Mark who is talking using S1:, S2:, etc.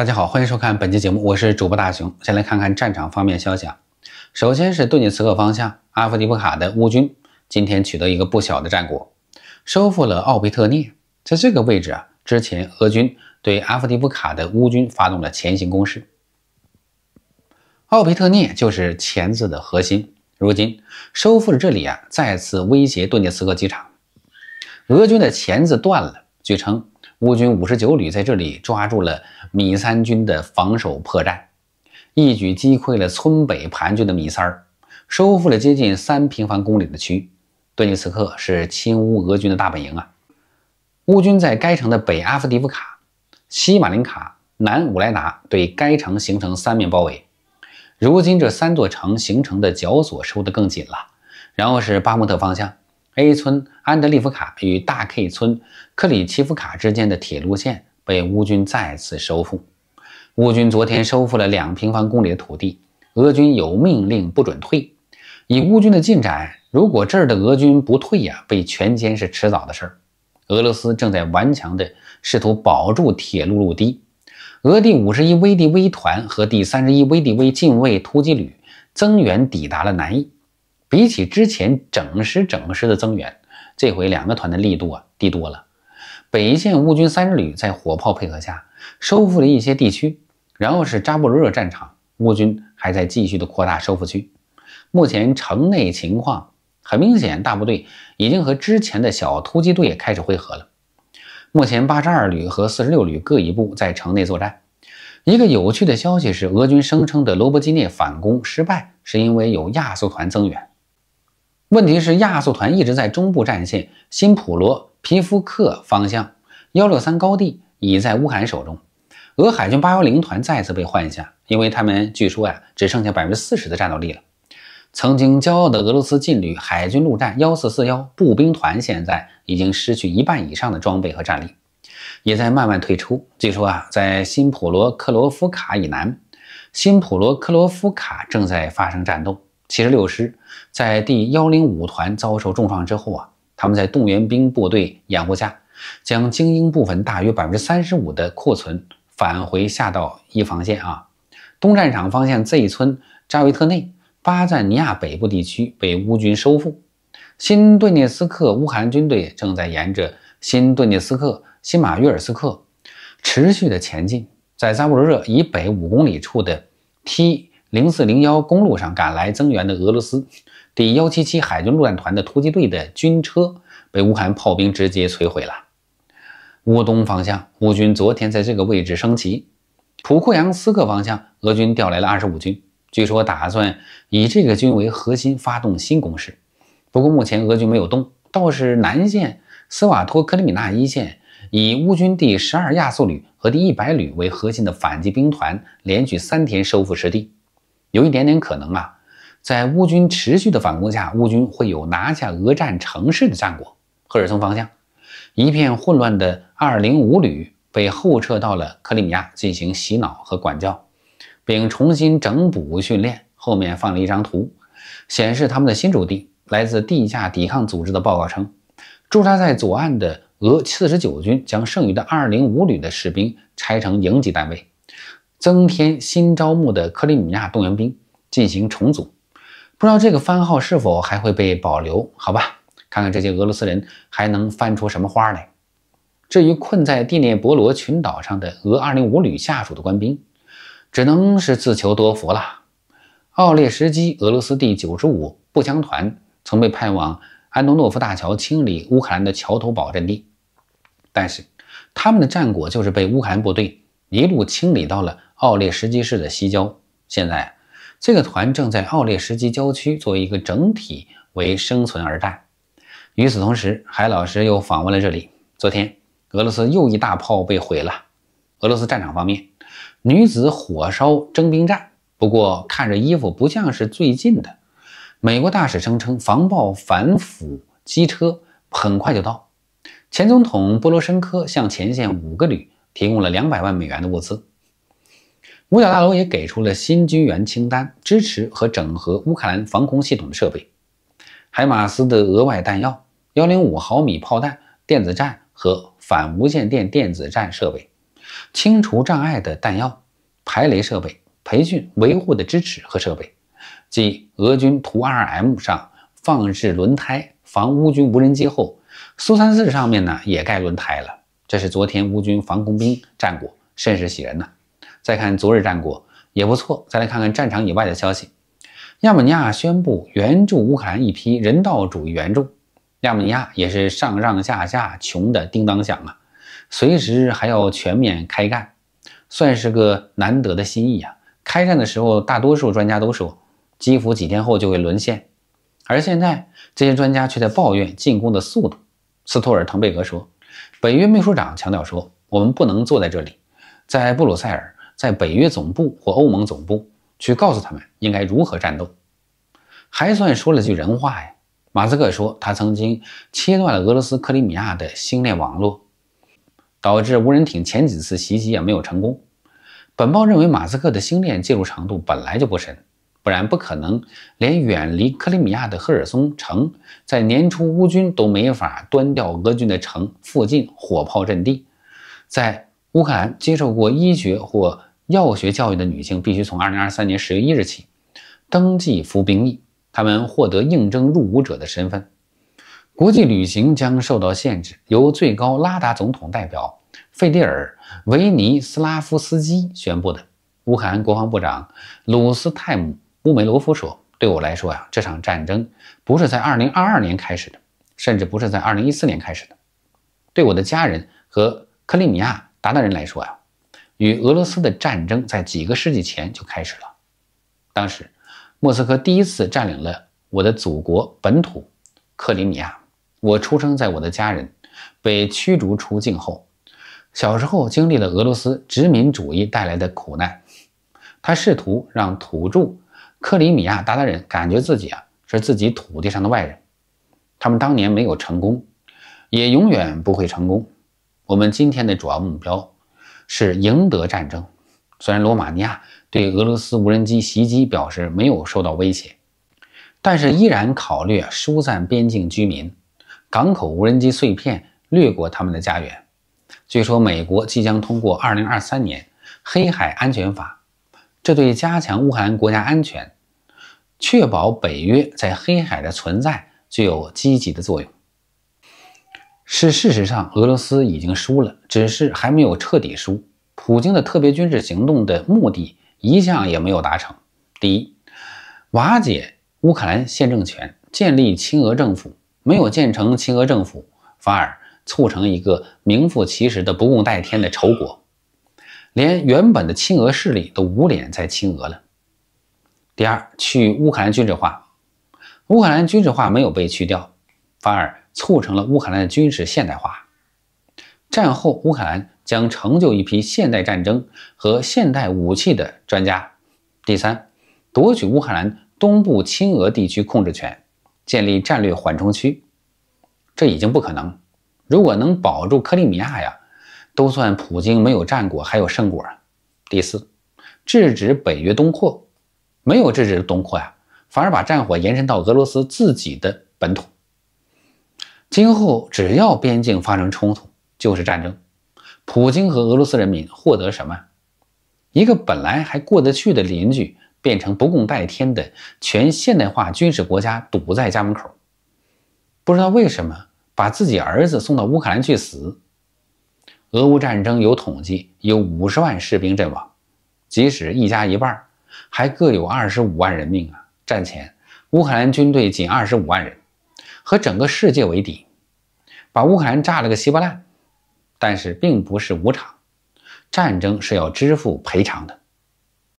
S1: 大家好，欢迎收看本期节目，我是主播大熊。先来看看战场方面消息。啊。首先是顿涅茨克方向，阿夫迪夫卡的乌军今天取得一个不小的战果，收复了奥贝特涅。在这个位置啊，之前俄军对阿夫迪夫卡的乌军发动了前行攻势。奥皮特涅就是钳子的核心，如今收复了这里啊，再次威胁顿涅茨克机场。俄军的钳子断了，据称乌军五十九旅在这里抓住了。米三军的防守破绽，一举击溃了村北盘踞的米三儿，收复了接近三平方公里的区顿涅茨克是亲乌俄军的大本营啊！乌军在该城的北阿夫迪夫卡、西马林卡、南武莱达对该城形成三面包围。如今这三座城形成的绞索收得更紧了。然后是巴穆特方向，A 村安德利夫卡与大 K 村克里奇夫卡之间的铁路线。被乌军再次收复。乌军昨天收复了两平方公里的土地，俄军有命令不准退。以乌军的进展，如果这儿的俄军不退呀，被全歼是迟早的事儿。俄罗斯正在顽强地试图保住铁路路堤。俄第五十一威 d 威团和第三十一威 d 威近卫突击旅增援抵达了南翼。比起之前整师整师的增援，这回两个团的力度啊低多了。北一线乌军三十旅在火炮配合下收复了一些地区，然后是扎布罗热战场，乌军还在继续的扩大收复区。目前城内情况很明显，大部队已经和之前的小突击队开始汇合了。目前八十二旅和四十六旅各一部在城内作战。一个有趣的消息是，俄军声称的罗伯基涅反攻失败，是因为有亚速团增援。问题是，亚速团一直在中部战线新普罗。皮夫克方向，幺六三高地已在乌克兰手中。俄海军八幺零团再次被换下，因为他们据说呀只剩下百分之四十的战斗力了。曾经骄傲的俄罗斯劲旅海军陆战幺四四幺步兵团现在已经失去一半以上的装备和战力，也在慢慢退出。据说啊，在新普罗克罗夫卡以南，新普罗克罗夫卡正在发生战斗。七十六师在第幺零五团遭受重创之后啊。他们在动员兵部队掩护下，将精英部分大约百分之三十五的库存返回下道一防线。啊，东战场方向，Z 村扎维特内巴赞尼亚北部地区被乌军收复。新顿涅斯克乌克兰军队正在沿着新顿涅斯克新马约尔斯克持续的前进，在扎布罗热以北五公里处的 T 零四零幺公路上赶来增援的俄罗斯。第幺七七海军陆战团的突击队的军车被乌克兰炮兵直接摧毁了。乌东方向，乌军昨天在这个位置升旗。普库扬斯克方向，俄军调来了二十五军，据说打算以这个军为核心发动新攻势。不过目前俄军没有动，倒是南线斯瓦托克里米纳一线，以乌军第十二亚速旅和第一百旅为核心的反击兵团连续三天收复失地，有一点点可能啊。在乌军持续的反攻下，乌军会有拿下俄占城市的战果。赫尔松方向一片混乱的205旅被后撤到了克里米亚进行洗脑和管教，并重新整补训练。后面放了一张图，显示他们的新驻地。来自地下抵抗组织的报告称，驻扎在左岸的俄49军将剩余的205旅的士兵拆成营级单位，增添新招募的克里米亚动员兵进行重组。不知道这个番号是否还会被保留？好吧，看看这些俄罗斯人还能翻出什么花来。至于困在蒂涅伯罗群岛上的俄205旅下属的官兵，只能是自求多福了。奥列什基俄罗斯第95步枪团曾被派往安东诺夫大桥清理乌克兰的桥头堡阵地，但是他们的战果就是被乌克兰部队一路清理到了奥列什基市的西郊。现在。这个团正在奥列什基郊区作为一个整体为生存而战。与此同时，海老师又访问了这里。昨天，俄罗斯又一大炮被毁了。俄罗斯战场方面，女子火烧征兵站。不过，看着衣服不像是最近的。美国大使声称，防爆反腐机车很快就到。前总统波罗申科向前线五个旅提供了两百万美元的物资。五角大楼也给出了新军援清单，支持和整合乌克兰防空系统的设备，海马斯的额外弹药、幺零五毫米炮弹、电子战和反无线电电子战设备，清除障碍的弹药、排雷设备、培训维护的支持和设备，即俄军图二 M 上放置轮胎防乌军无人机后，苏三四上面呢也盖轮胎了。这是昨天乌军防空兵战果，甚是喜人呐。再看昨日战果也不错，再来看看战场以外的消息。亚美尼亚宣布援助乌克兰一批人道主义援助。亚美尼亚也是上上下下穷的叮当响啊，随时还要全面开干，算是个难得的心意啊。开战的时候，大多数专家都说基辅几天后就会沦陷，而现在这些专家却在抱怨进攻的速度。斯托尔滕贝格说，北约秘书长强调说，我们不能坐在这里，在布鲁塞尔。在北约总部或欧盟总部去告诉他们应该如何战斗，还算说了句人话呀。马斯克说他曾经切断了俄罗斯克里米亚的星链网络，导致无人艇前几次袭击也没有成功。本报认为马斯克的星链介入程度本来就不深，不然不可能连远离克里米亚的赫尔松城在年初乌军都没法端掉俄军的城附近火炮阵地。在乌克兰接受过医学或药学教育的女性必须从2023年10月1日起登记服兵役，她们获得应征入伍者的身份。国际旅行将受到限制。由最高拉达总统代表费迪尔·维尼斯拉夫斯基宣布的，乌克兰国防部长鲁斯泰姆·乌梅罗夫说：“对我来说呀，这场战争不是在2022年开始的，甚至不是在2014年开始的。对我的家人和克里米亚鞑靼人来说呀。”与俄罗斯的战争在几个世纪前就开始了。当时，莫斯科第一次占领了我的祖国本土——克里米亚。我出生在我的家人被驱逐出境后，小时候经历了俄罗斯殖民主义带来的苦难。他试图让土著克里米亚鞑靼人感觉自己啊是自己土地上的外人。他们当年没有成功，也永远不会成功。我们今天的主要目标。是赢得战争。虽然罗马尼亚对俄罗斯无人机袭击表示没有受到威胁，但是依然考虑疏散边境居民。港口无人机碎片掠过他们的家园。据说美国即将通过2023年黑海安全法，这对加强乌克兰国家安全、确保北约在黑海的存在具有积极的作用。是事实上，俄罗斯已经输了，只是还没有彻底输。普京的特别军事行动的目的一向也没有达成：第一，瓦解乌克兰现政权，建立亲俄政府，没有建成亲俄政府，反而促成一个名副其实的不共戴天的仇国，连原本的亲俄势力都无脸再亲俄了；第二，去乌克兰军事化，乌克兰军事化没有被去掉。反而促成了乌克兰的军事现代化。战后，乌克兰将成就一批现代战争和现代武器的专家。第三，夺取乌克兰东部亲俄地区控制权，建立战略缓冲区，这已经不可能。如果能保住克里米亚呀，都算普京没有战果还有胜果。第四，制止北约东扩，没有制止东扩呀，反而把战火延伸到俄罗斯自己的本土。今后只要边境发生冲突，就是战争。普京和俄罗斯人民获得什么？一个本来还过得去的邻居，变成不共戴天的全现代化军事国家，堵在家门口。不知道为什么，把自己儿子送到乌克兰去死。俄乌战争有统计，有五十万士兵阵亡，即使一家一半，还各有二十五万人命啊！战前乌克兰军队仅二十五万人。和整个世界为敌，把乌克兰炸了个稀巴烂，但是并不是无偿，战争是要支付赔偿的。